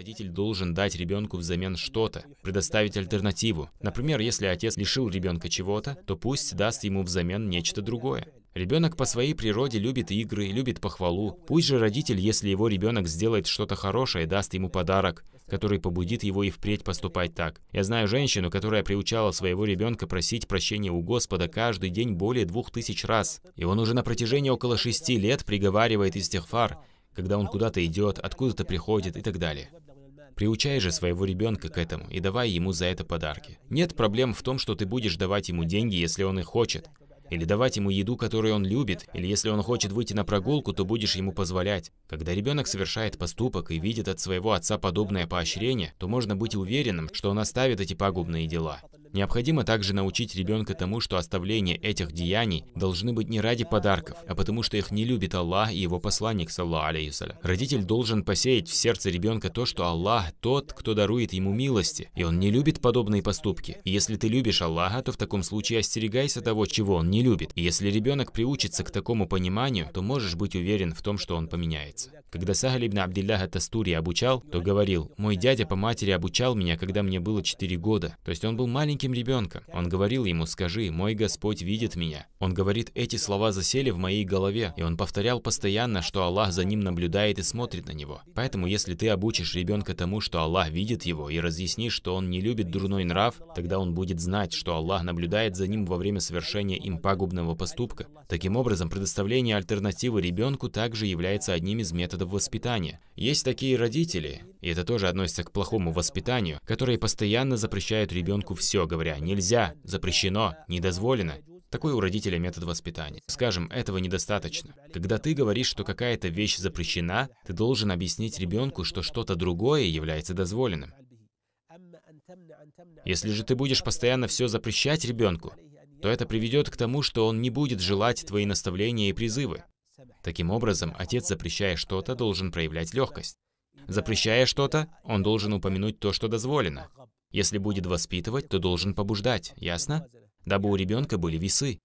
Родитель должен дать ребенку взамен что-то, предоставить альтернативу. Например, если отец лишил ребенка чего-то, то пусть даст ему взамен нечто другое. Ребенок по своей природе любит игры, любит похвалу. Пусть же родитель, если его ребенок сделает что-то хорошее, даст ему подарок, который побудит его и впредь поступать так. Я знаю женщину, которая приучала своего ребенка просить прощения у Господа каждый день более двух тысяч раз. И он уже на протяжении около шести лет приговаривает из истихфар, когда он куда-то идет, откуда-то приходит и так далее. Приучай же своего ребенка к этому и давай ему за это подарки. Нет проблем в том, что ты будешь давать ему деньги, если он их хочет. Или давать ему еду, которую он любит, или если он хочет выйти на прогулку, то будешь ему позволять. Когда ребенок совершает поступок и видит от своего отца подобное поощрение, то можно быть уверенным, что он оставит эти пагубные дела. Необходимо также научить ребенка тому, что оставление этих деяний должны быть не ради подарков, а потому что их не любит Аллах и его посланник, саллаху алейхиссалям. Родитель должен посеять в сердце ребенка то, что Аллах тот, кто дарует ему милости, и он не любит подобные поступки. И если ты любишь Аллаха, то в таком случае остерегайся того, чего он не любит. И если ребенок приучится к такому пониманию, то можешь быть уверен в том, что он поменяется. Когда Сахаль ибн Абдилляха Тастури обучал, то говорил, «Мой дядя по матери обучал меня, когда мне было 4 года». То есть он был маленький маленьким ребенком. Он говорил ему, скажи, мой Господь видит меня. Он говорит, эти слова засели в моей голове, и он повторял постоянно, что Аллах за ним наблюдает и смотрит на него. Поэтому, если ты обучишь ребенка тому, что Аллах видит его, и разъяснишь, что он не любит дурной нрав, тогда он будет знать, что Аллах наблюдает за ним во время совершения им пагубного поступка. Таким образом, предоставление альтернативы ребенку также является одним из методов воспитания. Есть такие родители, и это тоже относится к плохому воспитанию, которые постоянно запрещают ребенку все, говоря «нельзя», «запрещено», «недозволено». Такой у родителя метод воспитания. Скажем, этого недостаточно. Когда ты говоришь, что какая-то вещь запрещена, ты должен объяснить ребенку, что что-то другое является дозволенным. Если же ты будешь постоянно все запрещать ребенку, то это приведет к тому, что он не будет желать твои наставления и призывы. Таким образом, отец, запрещая что-то, должен проявлять легкость. Запрещая что-то, он должен упомянуть то, что дозволено. Если будет воспитывать, то должен побуждать, ясно? Дабы у ребенка были весы.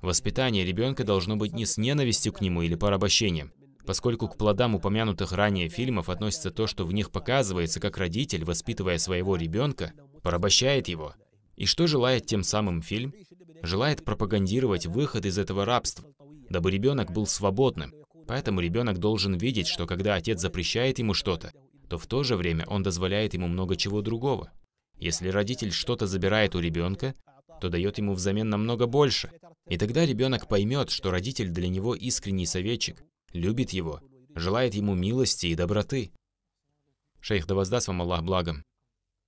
Воспитание ребенка должно быть не с ненавистью к нему или порабощением. Поскольку к плодам упомянутых ранее фильмов относится то, что в них показывается, как родитель, воспитывая своего ребенка, порабощает его. И что желает тем самым фильм? Желает пропагандировать выход из этого рабства, дабы ребенок был свободным, Поэтому ребенок должен видеть, что когда отец запрещает ему что-то, то в то же время он дозволяет ему много чего другого. Если родитель что-то забирает у ребенка, то дает ему взамен намного больше. И тогда ребенок поймет, что родитель для него искренний советчик, любит его, желает ему милости и доброты. Шейх, да воздаст вам Аллах благом.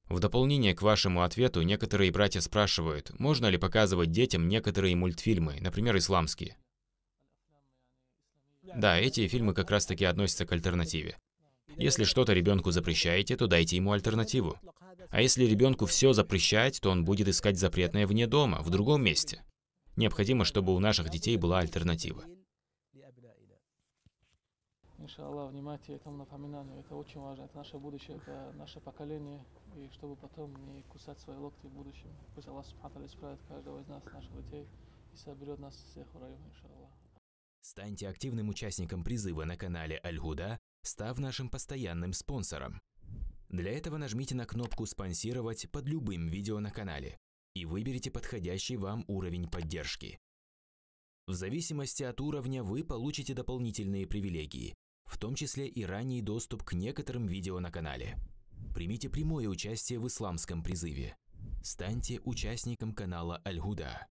В дополнение к вашему ответу, некоторые братья спрашивают, можно ли показывать детям некоторые мультфильмы, например, исламские. Да, эти фильмы как раз-таки относятся к альтернативе. Если что-то ребенку запрещаете, то дайте ему альтернативу. А если ребенку все запрещать, то он будет искать запретное вне дома, в другом месте. Необходимо, чтобы у наших детей была альтернатива. Иншаллах, внимайте этому напоминанию. Это очень важно. Это наше будущее, это наше поколение. И чтобы потом не кусать свои локти в будущем. Пусть Аллах Субхану исправит каждого из нас, наших детей, и соберет нас всех в район, иншаллах. Станьте активным участником призыва на канале Альгуда, став нашим постоянным спонсором. Для этого нажмите на кнопку «Спонсировать» под любым видео на канале и выберите подходящий вам уровень поддержки. В зависимости от уровня вы получите дополнительные привилегии, в том числе и ранний доступ к некоторым видео на канале. Примите прямое участие в исламском призыве. Станьте участником канала Аль-Гуда.